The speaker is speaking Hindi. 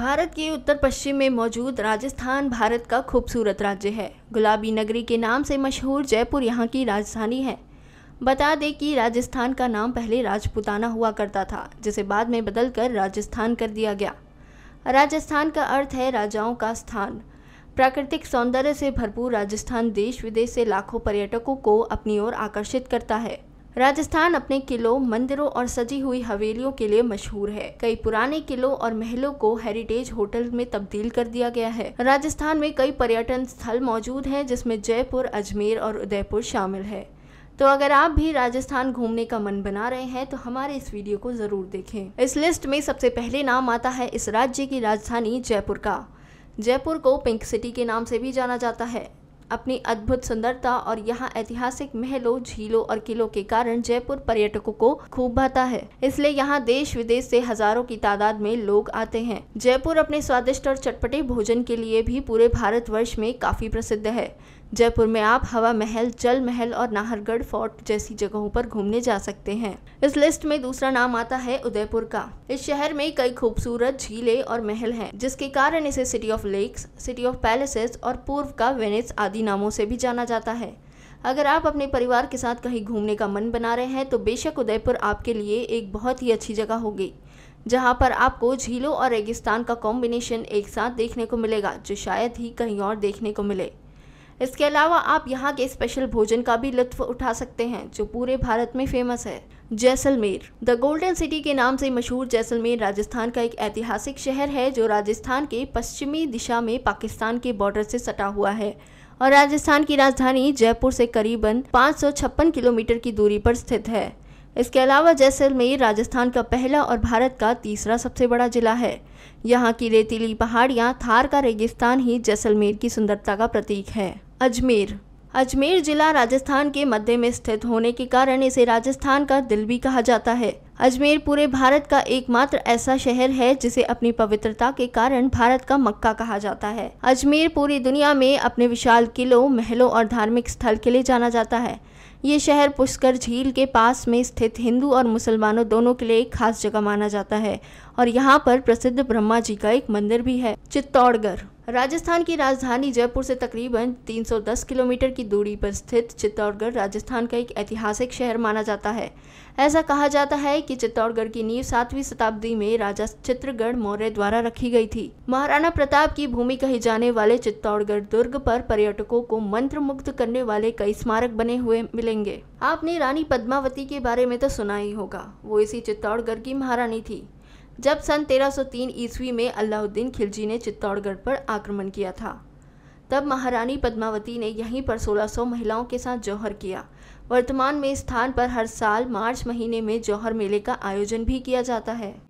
भारत के उत्तर पश्चिम में मौजूद राजस्थान भारत का खूबसूरत राज्य है गुलाबी नगरी के नाम से मशहूर जयपुर यहाँ की राजधानी है बता दें कि राजस्थान का नाम पहले राजपुताना हुआ करता था जिसे बाद में बदलकर राजस्थान कर दिया गया राजस्थान का अर्थ है राजाओं का स्थान प्राकृतिक सौंदर्य से भरपूर राजस्थान देश विदेश से लाखों पर्यटकों को अपनी ओर आकर्षित करता है राजस्थान अपने किलों मंदिरों और सजी हुई हवेलियों के लिए मशहूर है कई पुराने किलों और महलों को हेरिटेज होटल में तब्दील कर दिया गया है राजस्थान में कई पर्यटन स्थल मौजूद हैं जिसमें जयपुर अजमेर और उदयपुर शामिल है तो अगर आप भी राजस्थान घूमने का मन बना रहे हैं तो हमारे इस वीडियो को जरूर देखें इस लिस्ट में सबसे पहले नाम आता है इस राज्य की राजधानी जयपुर का जयपुर को पिंक सिटी के नाम से भी जाना जाता है अपनी अद्भुत सुंदरता और यहाँ ऐतिहासिक महलों झीलों और किलों के कारण जयपुर पर्यटकों को खूब भाता है इसलिए यहाँ देश विदेश से हजारों की तादाद में लोग आते हैं जयपुर अपने स्वादिष्ट और चटपटे भोजन के लिए भी पूरे भारत वर्ष में काफी प्रसिद्ध है जयपुर में आप हवा महल जल महल और नाहरगढ़ फोर्ट जैसी जगहों पर घूमने जा सकते हैं इस लिस्ट में दूसरा नाम आता है उदयपुर का इस शहर में कई खूबसूरत झीलें और महल हैं जिसके कारण इसे city of lakes city of palaces और पूर्व का वेनिस आदि नामों से भी जाना जाता है अगर आप अपने परिवार के साथ कहीं घूमने का मन बना रहे हैं तो बेशक उदयपुर आपके लिए एक बहुत ही अच्छी जगह होगी जहां पर आपको झीलों और रेगिस्तान का कॉम्बिनेशन एक साथ देखने को मिलेगा जो शायद ही कहीं और देखने को मिले इसके अलावा आप यहाँ के स्पेशल भोजन का भी लुत्फ उठा सकते हैं जो पूरे भारत में फेमस है जैसलमेर द गोल्डन सिटी के नाम से मशहूर जैसलमेर राजस्थान का एक ऐतिहासिक शहर है जो राजस्थान के पश्चिमी दिशा में पाकिस्तान के बॉर्डर से सटा हुआ है और राजस्थान की राजधानी जयपुर से करीबन पाँच किलोमीटर की दूरी पर स्थित है इसके अलावा जैसलमेर राजस्थान का पहला और भारत का तीसरा सबसे बड़ा जिला है यहाँ की रेतीली पहाड़ियाँ थार का रेगिस्तान ही जैसलमेर की सुंदरता का प्रतीक है अजमेर अजमेर जिला राजस्थान के मध्य में स्थित होने के कारण इसे राजस्थान का दिल भी कहा जाता है अजमेर पूरे भारत का एकमात्र ऐसा शहर है जिसे अपनी पवित्रता के कारण भारत का मक्का कहा जाता है अजमेर पूरी दुनिया में अपने विशाल किलों महलों और धार्मिक स्थल के लिए जाना जाता है ये शहर पुष्कर झील के पास में स्थित हिंदू और मुसलमानों दोनों के लिए एक खास जगह माना जाता है और यहाँ पर प्रसिद्ध ब्रह्मा जी का एक मंदिर भी है चित्तौड़गढ़ राजस्थान की राजधानी जयपुर से तकरीबन 310 किलोमीटर की दूरी पर स्थित चित्तौड़गढ़ राजस्थान का एक ऐतिहासिक शहर माना जाता है ऐसा कहा जाता है कि चित्तौड़गढ़ की नींव सातवीं शताब्दी में राजा चित्रगढ़ मौर्य द्वारा रखी गई थी महाराणा प्रताप की भूमि कही जाने वाले चित्तौड़गढ़ दुर्ग पर पर्यटकों को मंत्र करने वाले कई स्मारक बने हुए मिलेंगे आपने रानी पद्मावती के बारे में तो सुना ही होगा वो इसी चित्तौड़गढ़ की महारानी थी जब सन 1303 ईस्वी में अलाउद्दीन खिलजी ने चित्तौड़गढ़ पर आक्रमण किया था तब महारानी पद्मावती ने यहीं पर 1600 महिलाओं के साथ जौहर किया वर्तमान में स्थान पर हर साल मार्च महीने में जौहर मेले का आयोजन भी किया जाता है